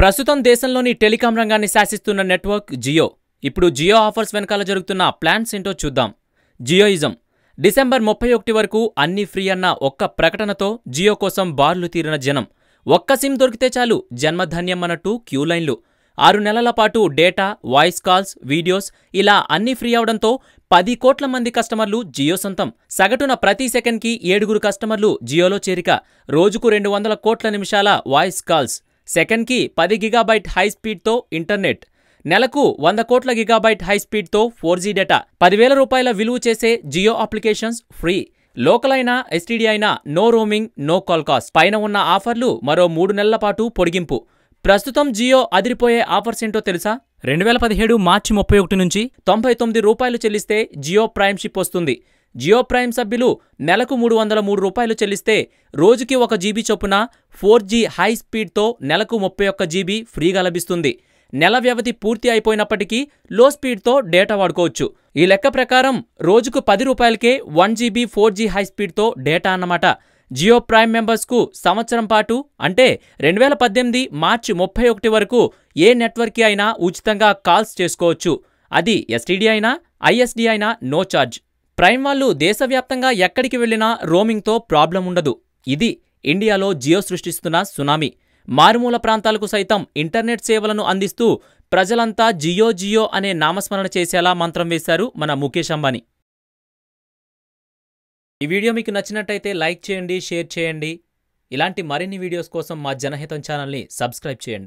ప్రస్తుతం దేశంలోని టెలికాం రంగాన్ని శాసిస్తున్న నెట్వర్క్ జియో ఇప్పుడు జియో ఆఫర్స్ వెనకాల జరుగుతున్న ప్లాన్స్ ఏంటో చూద్దాం జియోయిజం డిసెంబర్ ముప్పై ఒకటి వరకు అన్ని ఫ్రీ అన్న ఒక్క ప్రకటనతో జియో కోసం బార్లు తీరిన జనం ఒక్క సిమ్ దొరికితే చాలు జన్మధన్యం అన్నట్టు క్యూ లైన్లు ఆరు నెలల పాటు డేటా వాయిస్ కాల్స్ వీడియోస్ ఇలా అన్నీ ఫ్రీ అవడంతో పది కోట్ల మంది కస్టమర్లు జియో సొంతం సగటున ప్రతి సెకండ్కి ఏడుగురు కస్టమర్లు జియోలో చేరిక రోజుకు రెండు వందల కోట్ల నిమిషాల వాయిస్ కాల్స్ సెకండ్కి పది గిగాబైట్ హై స్పీడ్తో ఇంటర్నెట్ నెలకు వంద కోట్ల గిగాబైట్ హై స్పీడ్తో ఫోర్ జీ డేటా పదివేల రూపాయల విలువ చేసే జియో అప్లికేషన్స్ ఫ్రీ లోకల్ అయినా ఎస్టీడీ అయినా no roaming no call cost పైన ఉన్న ఆఫర్లు మరో మూడు నెలల పాటు పొడిగింపు ప్రస్తుతం జియో అదిరిపోయే ఆఫర్స్ ఏంటో తెలుసా రెండు వేల పదిహేడు మార్చి ముప్పై ఒకటి నుంచి తొంభై తొమ్మిది రూపాయలు చెల్లిస్తే జియో ప్రైమ్షిప్ వస్తుంది జియో ప్రైమ్ సభ్యులు నెలకు మూడు వందల మూడు రూపాయలు చెల్లిస్తే రోజుకి ఒక జీబీ చొప్పున ఫోర్ జీ హై స్పీడ్తో నెలకు ముప్పై ఒక్క జీబీ ఫ్రీగా లభిస్తుంది నెల వ్యవధి పూర్తి అయిపోయినప్పటికీ లో స్పీడ్తో డేటా వాడుకోవచ్చు ఈ లెక్క ప్రకారం రోజుకు పది రూపాయలకే one GB four G high స్పీడ్తో డేటా అన్నమాట జియో ప్రైమ్ మెంబర్స్కు సంవత్సరం పాటు అంటే రెండు వేల పద్దెనిమిది మార్చి ముప్పై ఒకటి వరకు ఏ నెట్వర్క్కి అయినా ఉచితంగా కాల్స్ చేసుకోవచ్చు అది ఎస్టీడీ అయినా ఐఎస్డీ అయినా నో ఛార్జ్ ప్రైమ్ వాళ్ళు దేశవ్యాప్తంగా ఎక్కడికి వెళ్లినా రోమింగ్తో ప్రాబ్లం ఉండదు ఇది ఇండియాలో జియో సృష్టిస్తున్న సునామీ మారుమూల ప్రాంతాలకు సైతం ఇంటర్నెట్ సేవలను అందిస్తూ ప్రజలంతా జియో జియో అనే నామస్మరణ చేసేలా మంత్రం వేశారు మన ముఖేష్ అంబానీ ఈ వీడియో మీకు నచ్చినట్టయితే లైక్ చేయండి షేర్ చేయండి ఇలాంటి మరిన్ని వీడియోస్ కోసం మా జనహితం ఛానల్ని సబ్స్క్రైబ్ చేయండి